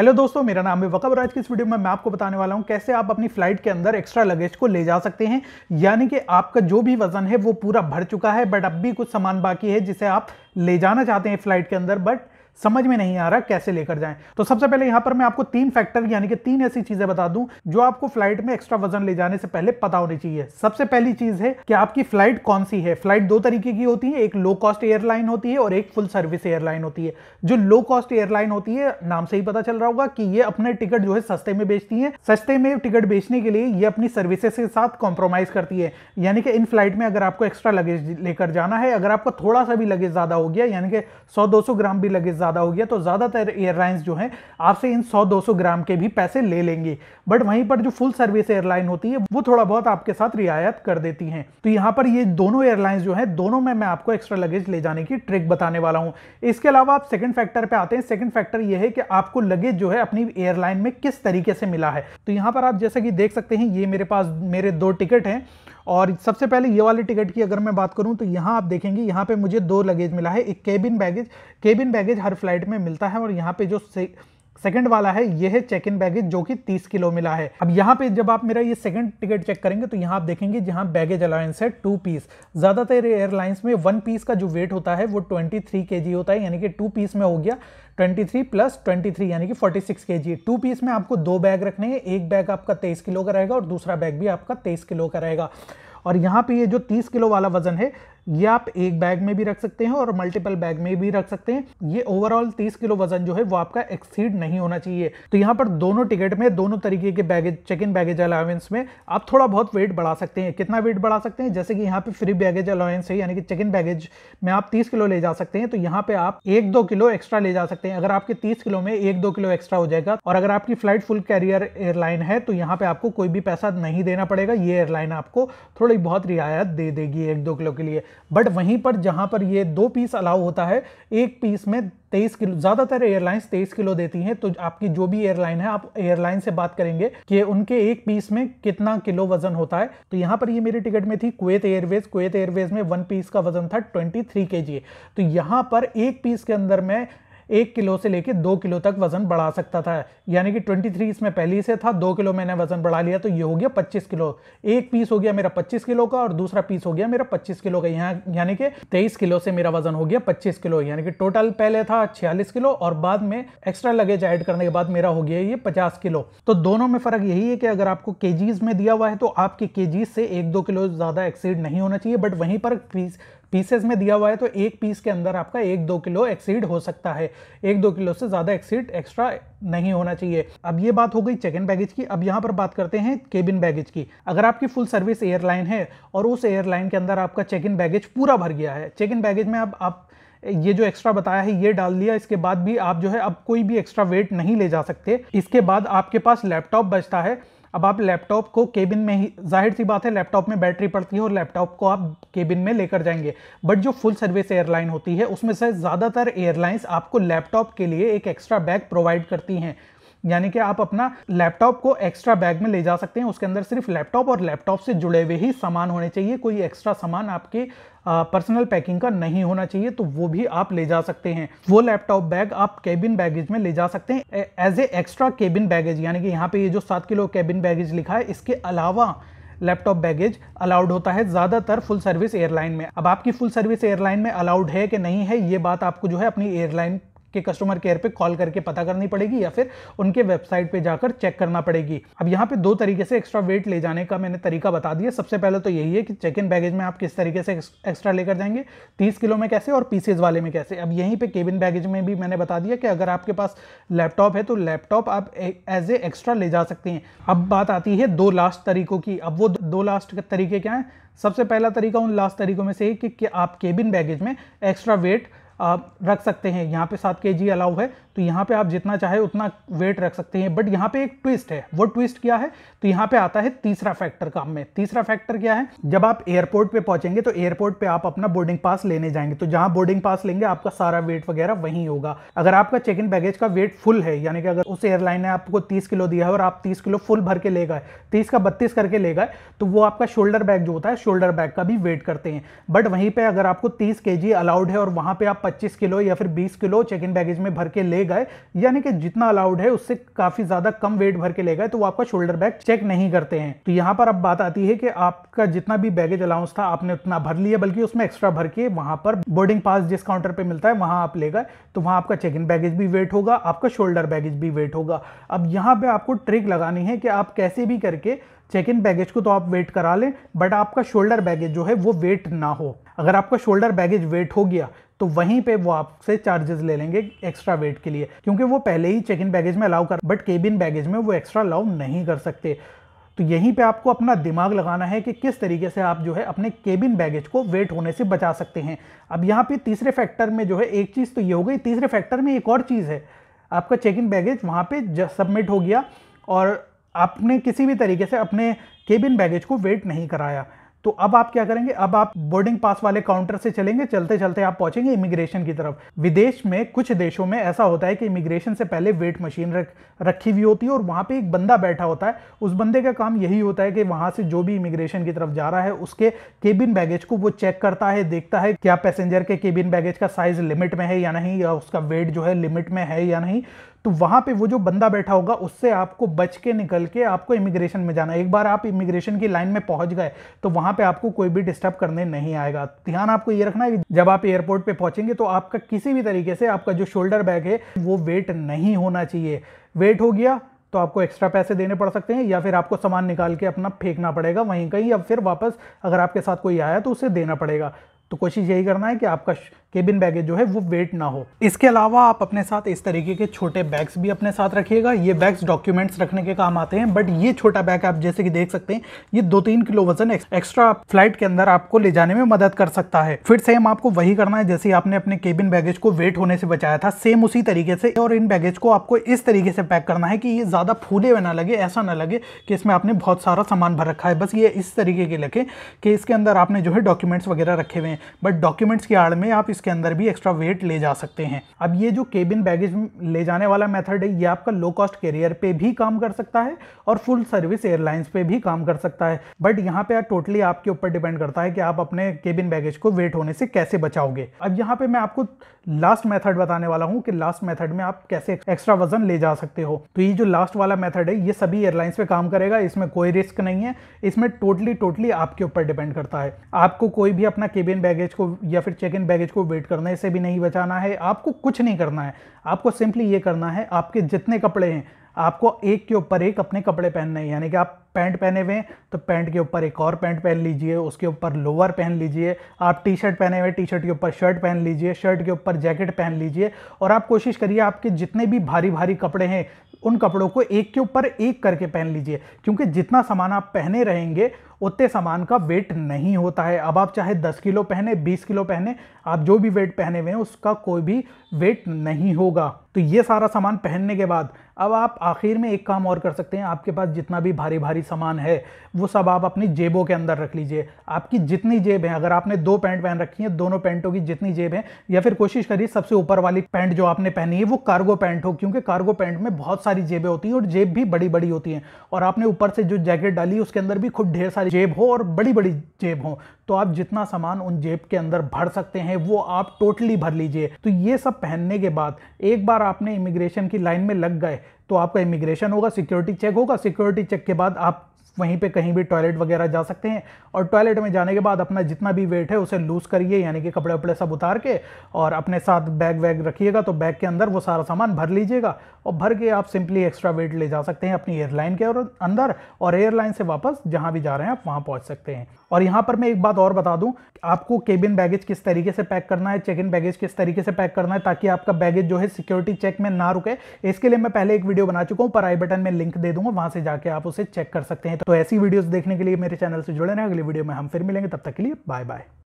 hello दोस्तों मेरा नाम है वकब राज की इस वीडियो में मैं आपको बताने वाला हूं कैसे आप अपनी फ्लाइट के अंदर एक्स्ट्रा लगेज को ले जा सकते हैं यानी कि आपका जो भी वजन है वो पूरा भर चुका है बट अब भी कुछ सामान बाकी है जिसे आप ले जाना चाहते हैं फ्लाइट के अंदर बट समझ में नहीं आ रहा कैसे लेकर जाएं तो सबसे पहले यहां पर मैं आपको तीन फैक्टर यानी कि तीन ऐसी चीजें बता दूं जो आपको फ्लाइट में एक्स्ट्रा वजन ले जाने से पहले पता होनी चाहिए सबसे पहली चीज है कि आपकी फ्लाइट कौन सी है फ्लाइट दो तरीके की होती है एक लो कॉस्ट एयरलाइन होती है और एक फुल सर्विस एयरलाइन होती है जो लो कॉस्ट एयरलाइन होती है नाम से ही पता चल रहा होगा कि ये अपने टिकट जो है सस्ते में बेचती है सस्ते में टिकट बेचने के लिए ये अपनी सर्विसेज के साथ कॉम्प्रोमाइज करती है यानी कि इन फ्लाइट में अगर आपको एक्स्ट्रा लगेज लेकर जाना है अगर आपको थोड़ा सा भी लगेज ज्यादा हो गया यानी कि सौ दो ग्राम भी लगेज ज़्यादा हो गया तो ज़्यादातर एयरलाइंस जो हैं आपसे इन 100-200 ग्राम के भी पैसे ले लेंगे बट वहीं पर जो फुल सर्विस एयरलाइन होती है वो थोड़ा बहुत आपके साथ रियायत कर देती हैं तो यहाँ पर ये दोनों एयरलाइंस जो है दोनों में मैं आपको एक्स्ट्रा लगेज ले जाने की ट्रिक बताने वाला हूँ इसके अलावा आप सेकंड फैक्टर पे आते हैं सेकंड फैक्टर ये है कि आपको लगेज जो है अपनी एयरलाइन में किस तरीके से मिला है तो यहाँ पर आप जैसा कि देख सकते हैं ये मेरे पास मेरे दो टिकट हैं और सबसे पहले ये वाले टिकट की अगर मैं बात करूं तो यहाँ आप देखेंगे यहाँ पे मुझे दो लगेज मिला है एक केबिन बैगेज केबिन बैगेज हर फ्लाइट में मिलता है और यहाँ पे जो सेकंड वाला है यह है चेक इन बैगेज जो कि 30 किलो मिला है अब यहाँ पे जब आप मेरा ये सेकंड टिकट चेक करेंगे तो यहाँ आप देखेंगे जहाँ बैगेज अलाउंस है टू पीस ज़्यादातर एयरलाइंस में वन पीस का जो वेट होता है वो 23 थ्री होता है यानी कि टू पीस में हो गया 23 थ्री प्लस ट्वेंटी यानी कि 46 सिक्स के जी टू पीस में आपको दो बैग रखने हैं एक बैग आपका 23 किलो का रहेगा और दूसरा बैग भी आपका 23 किलो का रहेगा और यहाँ पे ये जो 30 किलो वाला वजन है ये आप एक बैग में भी रख सकते हैं और मल्टीपल बैग में भी रख सकते हैं ये ओवरऑल 30 किलो वजन जो है वो आपका एक्सीड नहीं होना चाहिए तो यहाँ पर दोनों टिकट में दोनों तरीके के बैगेज चेक इन बैगेज अलाउंस में आप थोड़ा बहुत वेट बढ़ा सकते हैं कितना वेट बढ़ा सकते हैं जैसे कि यहाँ पे फ्री बैगेज अलाउंस है यानी कि चेक इन बैगेज में आप तीस किलो ले जा सकते हैं तो यहाँ पे आप एक दो किलो एक्स्ट्रा ले जा सकते हैं अगर आपके तीस किलो में एक दो किलो एक्स्ट्रा हो जाएगा और अगर आपकी फ्लाइट फुल कैरियर एयरलाइन है तो यहाँ पे आपको कोई भी पैसा नहीं देना पड़ेगा ये एयरलाइन आपको थोड़ी बहुत रियायत दे देगी एक दो किलो के लिए बट वहीं पर जहां पर ये दो पीस अलाउ होता है एक पीस में तेईस किलो ज़्यादातर एयरलाइंस तेईस किलो देती हैं तो आपकी जो भी एयरलाइन है आप एयरलाइन से बात करेंगे कि उनके एक पीस में कितना किलो वजन होता है तो यहां पर ये मेरी टिकट में थी कुवैत एयरवेज कुवैत एयरवेज में वन पीस का वजन था ट्वेंटी थ्री तो यहां पर एक पीस के अंदर में एक किलो से लेकर दो किलो तक वजन बढ़ा सकता था यानी कि 23 इसमें पहले से था दो किलो मैंने वजन बढ़ा लिया तो ये हो गया 25 किलो एक पीस हो गया मेरा 25 किलो का और दूसरा पीस हो गया मेरा 25 किलो का यहाँ यानी कि 23 किलो से मेरा वजन हो गया 25 किलो यानी कि टोटल पहले था छियालीस किलो और बाद में एक्स्ट्रा लगेज एड करने के बाद मेरा हो गया ये पचास किलो तो दोनों में फर्क यही है कि अगर आपको केजीज में दिया हुआ है तो आपके केजीज से एक दो किलो ज़्यादा एक्सीड नहीं होना चाहिए बट वहीं पर पीसेज में दिया हुआ है तो एक पीस के अंदर आपका एक दो किलो एक्सीड हो सकता है एक दो किलो से ज़्यादा एक्सीड एक्स्ट्रा नहीं होना चाहिए अब ये बात हो गई चेक इन बैगेज की अब यहाँ पर बात करते हैं केबिन बैगेज की अगर आपकी फुल सर्विस एयरलाइन है और उस एयरलाइन के अंदर आपका चेक इन बैगेज पूरा भर गया है चेक इन बैगेज में अब आप ये जो एक्स्ट्रा बताया है ये डाल दिया इसके बाद भी आप जो है अब कोई भी एक्स्ट्रा वेट नहीं ले जा सकते इसके बाद आपके पास लैपटॉप बचता है अब आप लैपटॉप को केबिन में ही जाहिर सी बात है लैपटॉप में बैटरी पड़ती है और लैपटॉप को आप केबिन में लेकर जाएंगे बट जो फुल सर्विस एयरलाइन होती है उसमें से ज़्यादातर एयरलाइंस आपको लैपटॉप के लिए एक एक्स्ट्रा बैग प्रोवाइड करती हैं यानी कि आप अपना लैपटॉप को एक्स्ट्रा बैग में ले जा सकते हैं उसके अंदर सिर्फ लैपटॉप और लैपटॉप से जुड़े हुए ही सामान होने चाहिए कोई एक्स्ट्रा सामान आपके पर्सनल पैकिंग का नहीं होना चाहिए तो वो भी आप ले जा सकते हैं वो लैपटॉप बैग आप केबिन बैगेज में ले जा सकते हैं as a extra cabin baggage यानी कि यहाँ पे ये जो सात किलो केबिन बैगेज लिखा है इसके अलावा लैपटॉप बैगेज अलाउड होता है ज़्यादातर फुल सर्विस एयरलाइन में अब आपकी फुल सर्विस एयरलाइन में अलाउड है कि नहीं है ये बात आपको जो है अपनी एयरलाइन के कस्टमर केयर पे कॉल करके पता करनी पड़ेगी या फिर उनके वेबसाइट पे जाकर चेक करना पड़ेगी अब यहाँ पे दो तरीके से एक्स्ट्रा वेट ले जाने का मैंने तरीका बता दिया सबसे पहले तो यही है कि चेक इन बैगेज में आप किस तरीके से एक्स्ट्रा लेकर जाएंगे तीस किलो में कैसे और पीसेज वाले में कैसे अब यहीं पर केबिन बैगेज में भी मैंने बता दिया कि अगर आपके पास लैपटॉप है तो लैपटॉप आप एज ए एक्स्ट्रा ले जा सकते हैं अब बात आती है दो लास्ट तरीकों की अब वो दो लास्ट तरीके क्या हैं सबसे पहला तरीका उन लास्ट तरीकों में से एक कि आप केबिन बैगेज में एक्स्ट्रा वेट रख सकते हैं यहाँ पे सात के जी अलाउ है तो यहाँ पे आप जितना चाहे उतना वेट रख सकते हैं बट यहाँ पे एक ट्विस्ट है वो ट्विस्ट क्या है तो यहाँ पे आता है तीसरा फैक्टर काम में तीसरा फैक्टर क्या है जब आप एयरपोर्ट पे पहुंचेंगे तो एयरपोर्ट पे आप अपना बोर्डिंग पास लेने जाएंगे तो जहां बोर्डिंग पास लेंगे आपका सारा वेट वगैरह वहीं होगा अगर आपका चेक इन बैगेज का वेट फुल है यानी कि अगर उस एयरलाइन ने आपको तीस किलो दिया है और आप तीस किलो फुल भर के ले गए तीस का बत्तीस करके ले गए तो वो आपका शोल्डर बैग जो होता है शोल्डर बैग का भी वेट करते हैं बट वहीं पर अगर आपको तीस के अलाउड है और वहां पर आप पच्चीस किलो या फिर बीस किलो चेक इन बैगेज में भर के ले गए यानी कि जितना अलाउड है उससे काफी ज्यादा कम वेट भर के ले गए तो वो आपका शोल्डर बैग चेक नहीं करते हैं तो यहाँ पर अब बात आती है कि आपका जितना भी बैगेज अलाउंस था आपने उतना भर लिया बल्कि उसमें एक्स्ट्रा भर के वहां पर बोर्डिंग पास जिस काउंटर पर मिलता है वहां आप ले गए तो वहां आपका चेक इन बैगेज भी वेट होगा आपका शोल्डर बैगेज भी वेट होगा अब यहाँ पे आपको ट्रिक लगानी है कि आप कैसे भी करके चेक इन बैगेज को तो आप वेट करा लें बट आपका शोल्डर बैगेज जो है वो वेट ना हो अगर आपका शोल्डर बैगेज वेट हो गया तो वहीं पे वो आपसे चार्जेस ले लेंगे एक्स्ट्रा वेट के लिए क्योंकि वो पहले ही चेक इन बैगेज में अलाउ कर बट केबिन बैगेज में वो एक्स्ट्रा अलाउ नहीं कर सकते तो यहीं पे आपको अपना दिमाग लगाना है कि किस तरीके से आप जो है अपने केबिन बैगेज को वेट होने से बचा सकते हैं अब यहाँ पे तीसरे फैक्टर में जो है एक चीज़ तो ये हो गई तीसरे फैक्टर में एक और चीज़ है आपका चेक इन बैगेज वहाँ पर सबमिट हो गया और आपने किसी भी तरीके से अपने केबिन बैगेज को वेट नहीं कराया तो अब आप क्या करेंगे अब आप बोर्डिंग पास वाले काउंटर से चलेंगे चलते चलते आप पहुंचेंगे इमिग्रेशन की तरफ विदेश में कुछ देशों में ऐसा होता है कि इमिग्रेशन से पहले वेट मशीन रख रखी हुई होती है और वहां पे एक बंदा बैठा होता है उस बंदे का काम यही होता है कि वहां से जो भी इमिग्रेशन की तरफ जा रहा है उसके केबिन बैगेज को वो चेक करता है देखता है क्या पैसेंजर के केबिन बैगेज का साइज लिमिट में है या नहीं या उसका वेट जो है लिमिट में है या नहीं तो वहाँ पे वो जो बंदा बैठा होगा उससे आपको बच के निकल के आपको इमिग्रेशन में जाना एक बार आप इमिग्रेशन की लाइन में पहुँच गए तो वहाँ पे आपको कोई भी डिस्टर्ब करने नहीं आएगा ध्यान आपको ये रखना है कि जब आप एयरपोर्ट पर पहुंचेंगे तो आपका किसी भी तरीके से आपका जो शोल्डर बैग है वो वेट नहीं होना चाहिए वेट हो गया तो आपको एक्स्ट्रा पैसे देने पड़ सकते हैं या फिर आपको सामान निकाल के अपना फेंकना पड़ेगा वहीं कहीं या फिर वापस अगर आपके साथ कोई आया तो उसे देना पड़ेगा तो कोशिश यही करना है कि आपका केबिन बैगेज जो है वो वेट ना हो इसके अलावा आप अपने साथ इस तरीके के छोटे बैग्स भी अपने साथ रखिएगा ये बैग्स डॉक्यूमेंट्स रखने के काम आते हैं बट ये छोटा बैग आप जैसे कि देख सकते हैं ये दो तीन किलो वजन एक्स्ट्रा फ्लाइट के अंदर आपको ले जाने में मदद कर सकता है फिर सेम आपको वही करना है जैसे आपने अपने केबिन बैगेज को वेट होने से बचाया था सेम उसी तरीके से और इन बैगेज को आपको इस तरीके से पैक करना है कि ये ज़्यादा फूले हुए ना लगे ऐसा ना लगे कि इसमें आपने बहुत सारा सामान भर रखा है बस ये इस तरीके के लगे कि इसके अंदर आपने जो है डॉक्यूमेंट्स वगैरह रखे हुए हैं बट डॉक्यूमेंट्स की आड़ में आप इस इसके अंदर भी एक्स्ट्रा वेट ले जा सकते हैं अब ये जो केबिन बैगेज ले जाने वाला मेथड है ये आपका लो कॉस्ट कैरियर पे भी काम कर सकता है और फुल सर्विस एयरलाइंस पे भी काम कर सकता है बट यहाँ पे टोटली आपके ऊपर डिपेंड करता है कि आप अपने केबिन बैगेज को वेट होने से कैसे बचाओगे अब यहाँ पे मैं आपको लास्ट मेथड बताने वाला हूँ कि लास्ट मेथड में आप कैसे एक्स्ट्रा वजन ले जा सकते हो तो ये जो लास्ट वाला मेथड है ये सभी एयरलाइंस पे काम करेगा इसमें कोई रिस्क नहीं है इसमें टोटली टोटली आपके ऊपर डिपेंड करता है आपको कोई भी अपना केबिन बैगेज को या फिर चेक इन बैगेज को वेट करना है इसे भी नहीं बचाना है आपको कुछ नहीं करना है आपको सिंपली ये करना है आपके जितने कपड़े हैं आपको एक के ऊपर एक अपने कपड़े पहनने हैं यानी कि आप पैंट पहने हुए हैं तो पैंट के ऊपर एक और पैंट पहन लीजिए उसके ऊपर लोअर पहन लीजिए आप टी शर्ट पहने हुए टी शर्ट के ऊपर शर्ट पहन लीजिए शर्ट के ऊपर जैकेट पहन लीजिए और आप कोशिश करिए आपके जितने भी भारी भारी कपड़े हैं उन कपड़ों को एक के ऊपर एक करके पहन लीजिए क्योंकि जितना सामान आप पहने रहेंगे उतने सामान का वेट नहीं होता है अब आप चाहे 10 किलो पहने 20 किलो पहने आप जो भी वेट पहने हुए हैं उसका कोई भी वेट नहीं होगा तो ये सारा सामान पहनने के बाद अब आप आखिर में एक काम और कर सकते हैं आपके पास जितना भी भारी भारी सामान है वो सब आप अपनी जेबों के अंदर रख लीजिए आपकी जितनी जेब है अगर आपने दो पैंट पहन रखी है दोनों पैंटों की जितनी जेब है या फिर कोशिश करिए सबसे ऊपर वाली पैंट जो आपने पहनी है वो कार्गो पैंट हो क्योंकि कार्गो पैंट में बहुत सारी जेबें होती हैं और जेब भी बड़ी बड़ी होती हैं और आपने ऊपर से जो जैकेट डाली उसके अंदर भी खूब ढेर सारी जेब हो और बड़ी बड़ी जेब हो तो आप जितना सामान उन जेब के अंदर भर सकते हैं वो आप टोटली भर लीजिए तो ये सब पहनने के बाद एक बार आपने इमिग्रेशन की लाइन में लग गए तो आपका इमिग्रेशन होगा सिक्योरिटी चेक होगा सिक्योरिटी चेक के बाद आप वहीं पे कहीं भी टॉयलेट वगैरह जा सकते हैं और टॉयलेट में जाने के बाद अपना जितना भी वेट है उसे लूज़ करिए यानी कि कपड़े वपड़े सब उतार के और अपने साथ बैग वैग रखिएगा तो बैग के अंदर वो सारा सामान भर लीजिएगा और भर के आप सिंपली एक्स्ट्रा वेट ले जा सकते हैं अपनी एयरलाइन के अंदर और एयरलाइन से वापस जहाँ भी जा रहे हैं आप वहाँ पहुँच सकते हैं और यहाँ पर मैं एक बात और बता दूँ आपको केबिन बैगेज किस तरीके से पैक करना है चेक इन बैगेज किस तरीके से पैक करना है ताकि आपका बैगेज जो है सिक्योरिटी चेक में ना रुके इसके लिए मैं पहले एक वीडियो बना चुका हूँ पर आई बटन में लिंक दे दूंगा वहाँ से जाके आप उसे चेक कर सकते हैं तो तो ऐसी वीडियोस देखने के लिए मेरे चैनल से जुड़े रहें अगली वीडियो में हम फिर मिलेंगे तब तक के लिए बाय बाय